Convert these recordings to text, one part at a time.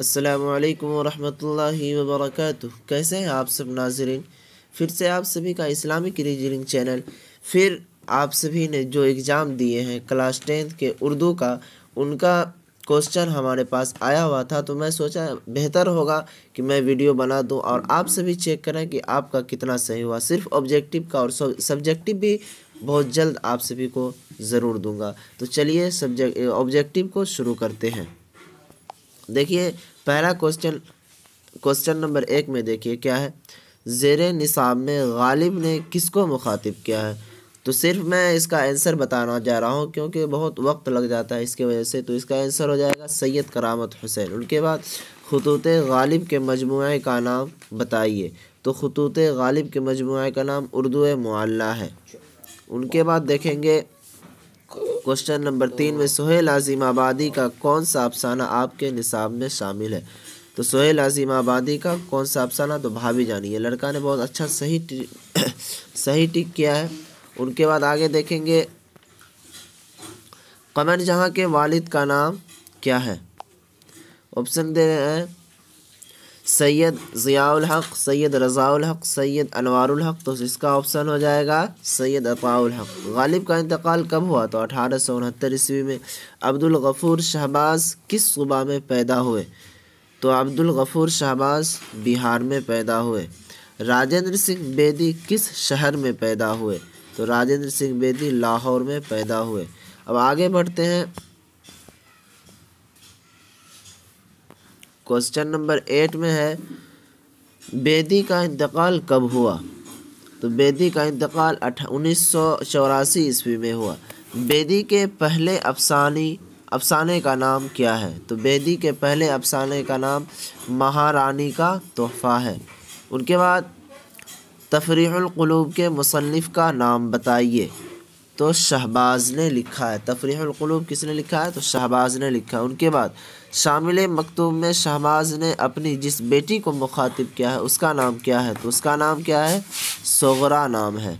असलकम वरहमल वर्क कैसे हैं आप सब नाजरन फिर से आप सभी का इस्लामिक रीजनिंग चैनल फिर आप सभी ने जो एग्ज़ाम दिए हैं क्लास टेंथ के उर्दू का उनका क्वेश्चन हमारे पास आया हुआ था तो मैं सोचा बेहतर होगा कि मैं वीडियो बना दूं और आप सभी चेक करें कि आपका कितना सही हुआ सिर्फ ऑब्जेक्टिव का और सब्जेक्टिव भी बहुत जल्द आप सभी को ज़रूर दूंगा तो चलिए सब्जेक्ट ऑब्जेक्टिव को शुरू करते हैं देखिए पहला क्वेश्चन क्वेश्चन नंबर एक में देखिए क्या है जेर निसाब में गालिब ने किसको मुखातिब किया है तो सिर्फ मैं इसका आंसर बताना जा रहा हूँ क्योंकि बहुत वक्त लग जाता है इसके वजह से तो इसका आंसर हो जाएगा सैयद करामत हुसैन उनके बाद खतूत गालिब के मजमु का नाम बताइए तो खतूत गालिब के मजमु का नाम उर्दू मुआला है उनके बाद देखेंगे क्वेश्चन नंबर तीन में सोहेल आज़िम आबादी का कौन सा अफसाना आपके निसाब में शामिल है तो सोहेल आज़िम आबादी का कौन सा अफसाना तो भाभी जानी है लड़का ने बहुत अच्छा सही टिक, सही टिक किया है उनके बाद आगे देखेंगे कमर जहाँ के वालिद का नाम क्या है ऑप्शन दे रहे हैं सैयद ज़ियाउल हक सैयद रज़ाउल हक सैयद अनवारुल हक तो इसका ऑप्शन हो जाएगा सैयद अताउल हक गालिब का इंतकाल कब हुआ तो अठारह सौ उनहत्तर ईस्वी में अब्दुल गफ़ूर शहबाज किस सूबा में पैदा हुए तो अब्दुल गफ़ूर शहबाज बिहार में पैदा हुए राजेंद्र सिंह बेदी किस शहर में पैदा हुए तो राजेंद्र सिंह बेदी लाहौर में पैदा हुए अब आगे बढ़ते हैं क्वेश्चन नंबर एट में है बेदी का इंतकाल कब हुआ तो बेदी का इंतकाल उन्नीस सौ चौरासी ईस्वी में हुआ बेदी के पहले अफसानी अफसाने का नाम क्या है तो बेदी के पहले अफसाने का नाम महारानी का तोहफ़ा है उनके बाद तफरीक़लूब के मुसनफ़ का नाम बताइए तो शहबाज ने लिखा है तफरीहलूब किसने लिखा है तो शहबाज ने लिखा है उनके बाद शामिल मकतूब में शहबाज ने अपनी जिस बेटी को मुखातिब किया है उसका नाम क्या है तो उसका नाम क्या है सोगरा नाम है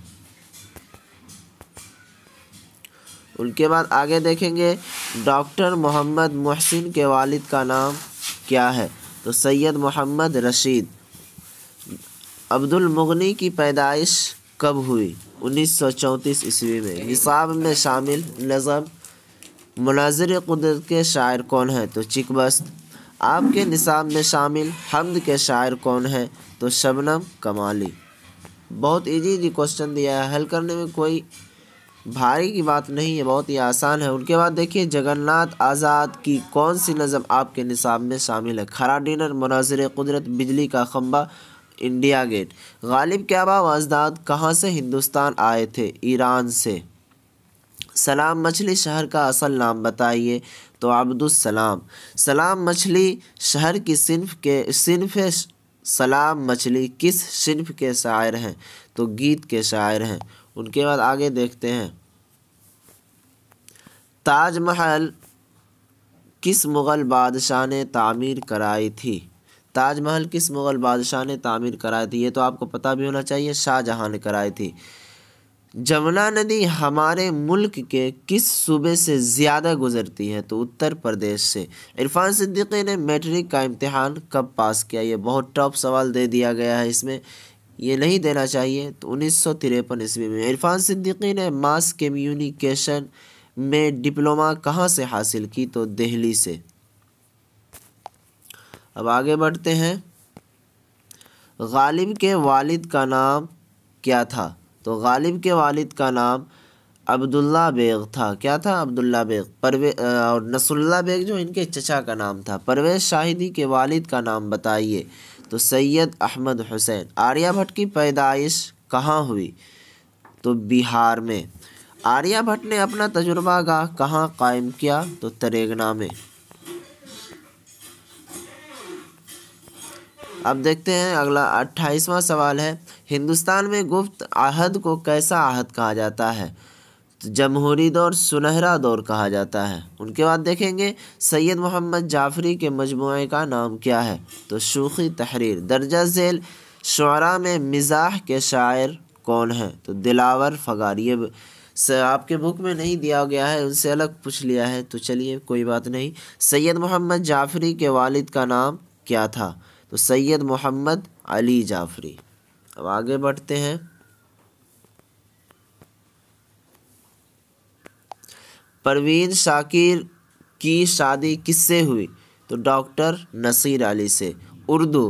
उनके बाद आगे देखेंगे डॉक्टर मोहम्मद मोहसिन के वालिद का नाम क्या है तो सैयद मोहम्मद रशीद अब्दुल मुगनी की पैदाइश कब हुई 1934 ईस्वी में निसाब में शामिल नज़म मनाजिर कुदरत के शायर कौन है तो चिकबस्त आपके निसाब में शामिल हमद के शायर कौन है तो शबनम कमाली बहुत इजी इजी क्वेश्चन दिया है हल करने में कोई भारी की बात नहीं है बहुत ही आसान है उनके बाद देखिए जगन्नाथ आज़ाद की कौन सी नज़म आपके निसाब में शामिल है खरा डिनर मनाजिर कुदरत बिजली का खम्बा इंडिया गेट गालिब क्याबा वजदाद कहाँ से हिंदुस्तान आए थे ईरान से सलाम मछली शहर का असल नाम बताइए तो अब्दुलसलाम सलाम मछली शहर की सिनफ के सिनफ सलाम मछली किस सिनफ के शायर हैं तो गीत के शायर हैं उनके बाद आगे देखते हैं ताजमहल किस मुग़ल बादशाह ने तामीर कराई थी ताजमहल किस मुग़ल बादशाह ने तामीर कराई थी ये तो आपको पता भी होना चाहिए शाहजहाँ ने कराई थी जमुना नदी हमारे मुल्क के किस सूबे से ज़्यादा गुजरती है तो उत्तर प्रदेश से इरफान सिद्दीकी ने मैट्रिक का इम्तहान कब पास किया ये बहुत टॉप सवाल दे दिया गया है इसमें ये नहीं देना चाहिए तो उन्नीस सौ तिरपन ईस्वी में इरफान सिद्दीकी ने मास कम्युनिकेशन में डिप्लोमा कहाँ से हासिल की तो दिल्ली से अब आगे बढ़ते हैं गालिब के वालिद का नाम क्या था तो गालिब के वालिद का नाम अब्दुल्ला बेग था क्या था अब्दुल्ला बेग परवे और नसुल्ला बेग जो इनके चचा का नाम था परवेज शाहिदी के वालिद का नाम बताइए तो सैयद अहमद हुसैन आर्याभट्ट की पैदाइश कहाँ हुई तो बिहार में आर्याभट्ट ने अपना तजुर्बा गाह कहाँ कायम किया तो तरेगना में अब देखते हैं अगला अट्ठाईसवां सवाल है हिंदुस्तान में गुप्त आहद को कैसा आहद कहा जाता है जमहूरी दौर सुनहरा दौर कहा जाता है उनके बाद देखेंगे सैयद मोहम्मद जाफरी के मजमू का नाम क्या है तो शूखी तहरीर दर्जा झेल शुरा में मिजाह के शायर कौन है तो दिलावर फ़गार ये आपके बुक में नहीं दिया गया है उनसे अलग पूछ लिया है तो चलिए कोई बात नहीं सैयद मोहम्मद जाफरी के वालिद का नाम क्या था तो सैयद मोहम्मद अली जाफरी अब आगे बढ़ते हैं परवीन शाकिर की शादी किससे हुई तो डॉक्टर नसीर अली से उर्दू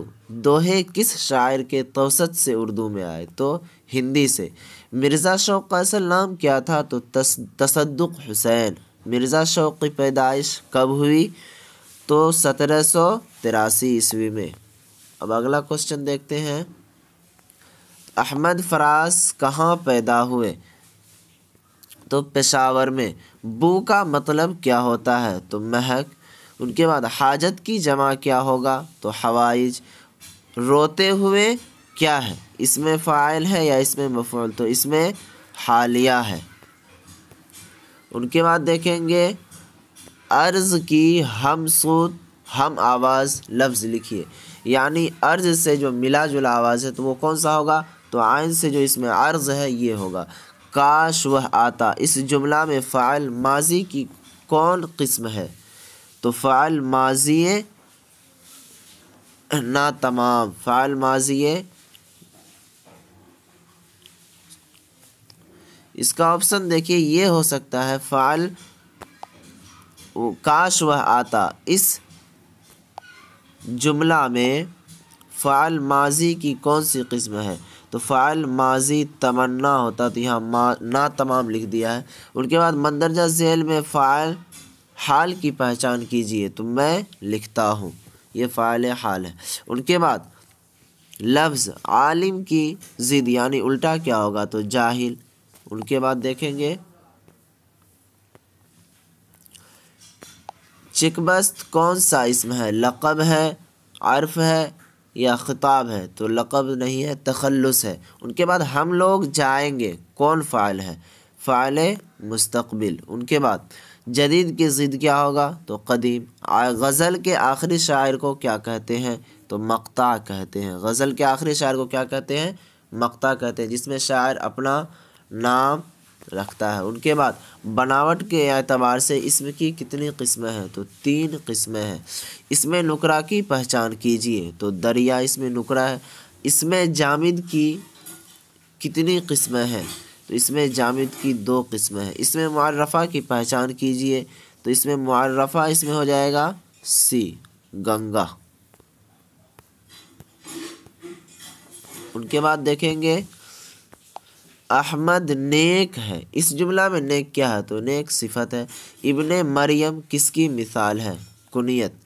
दोहे किस शायर के तोसत से उर्दू में आए तो हिंदी से मिर्ज़ा शौक का असल नाम क्या था तो तस तसदुक हुसैन मिर्ज़ा शौक की पैदाइश कब हुई तो सत्रह सौ तिरासी ईस्वी में अब अगला क्वेश्चन देखते हैं अहमद फराज कहाँ पैदा हुए तो पेशावर में बू का मतलब क्या होता है तो महक उनके बाद हाजत की जमा क्या होगा तो हवाइज रोते हुए क्या है इसमें फ़ाइल है या इसमें मफूल तो इसमें हालिया है उनके बाद देखेंगे अर्ज़ की हम सूद हम आवाज़ लफ्ज़ लिखिए यानी अर्ज से जो मिला जुला आवाज़ है तो वो कौन सा होगा तो आयन से जो इसमें अर्ज है ये होगा काश वह आता इस जुमला में फ़ाल माजी की कौन किस्म है तो फ़ाल माजिए ना तमाम फ़ाल माजिए इसका ऑप्शन देखिए ये हो सकता है फ़ाइल काश वह आता इस जुमला में फ़ाल माजी की कौन सी किस्म है तो फ़ाल माजी तमन्ना होता तो यहाँ मा ना तमाम लिख दिया है उनके बाद मंदरजा जेल में फ़ाल हाल की पहचान कीजिए तो मैं लिखता हूँ ये फ़ाल हाल है उनके बाद लफ्ज़ आलिम की ज़िद यानी उल्टा क्या होगा तो जाहिल उनके बाद देखेंगे चिकबस्त कौन सा इसम है लक़ब है अर्फ़ है या ख़िताब है तो लक़ब नहीं है तखलस है उनके बाद हम लोग जाएंगे कौन फ़ाइल है फ़ाइल मुस्तबिल उनके बाद जदीद की ज़िद क्या होगा तो कदीम गज़ल के आखिरी शायर को क्या कहते हैं तो मकता कहते हैं गज़ल के आखिरी शायर को क्या कहते हैं मकता कहते हैं जिसमें शायर अपना नाम रखता है उनके बाद बनावट के अतबार से इसम की कितनी किस्में हैं तो तीन किस्में हैं इसमें नुकरा की पहचान कीजिए तो दरिया इसमें नुकरा है इसमें जामिद की कितनी किस्में हैं तो इसमें जामिद की दो किस्में हैं इसमें मुआरफा की पहचान कीजिए तो इसमें मुआरफा इसमें हो जाएगा सी गंगा उनके बाद देखेंगे अहमद नेक है इस जुमला में नेक क्या है तो नेक सिफत है इबन मरियम किसकी मिसाल है कुनियत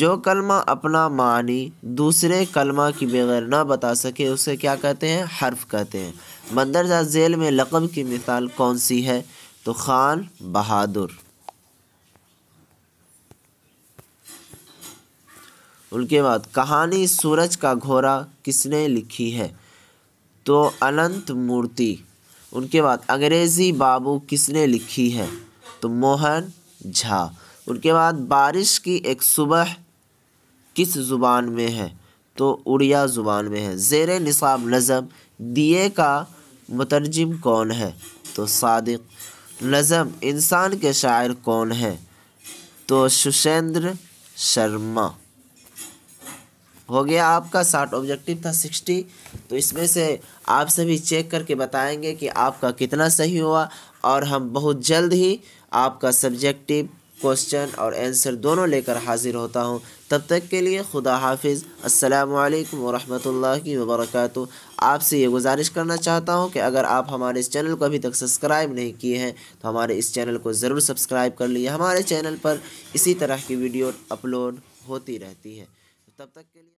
जो कलमा अपना मानी दूसरे कलमा की बगैर ना बता सके उसे क्या कहते हैं हर्फ कहते हैं मंदरजा झेल में लकब की मिसाल कौन सी है तो खान बहादुर उनके बाद कहानी सूरज का घोड़ा किसने लिखी है तो अनंत मूर्ति उनके बाद अंग्रेज़ी बाबू किसने लिखी है तो मोहन झा उनके बाद बारिश की एक सुबह किस ज़ुबान में है तो उड़िया ज़ुबान में है जेर निसाब नज़म दिए का मतरजम कौन है तो सादिक नज़म इंसान के शायर कौन है तो सुशेंद्र शर्मा हो गया आपका साठ ऑब्जेक्टिव था सिक्सटी तो इसमें से आप सभी चेक करके बताएंगे कि आपका कितना सही हुआ और हम बहुत जल्द ही आपका सब्जेक्टिव क्वेश्चन और आंसर दोनों लेकर हाजिर होता हूँ तब तक के लिए खुदा हाफिज़ असलकम वरहमल वबरक आपसे ये गुजारिश करना चाहता हूँ कि अगर आप हमारे इस चैनल को अभी तक सब्सक्राइब नहीं किए हैं तो हमारे इस चैनल को ज़रूर सब्सक्राइब कर लिए हमारे चैनल पर इसी तरह की वीडियो अपलोड होती रहती है तब तक के लिए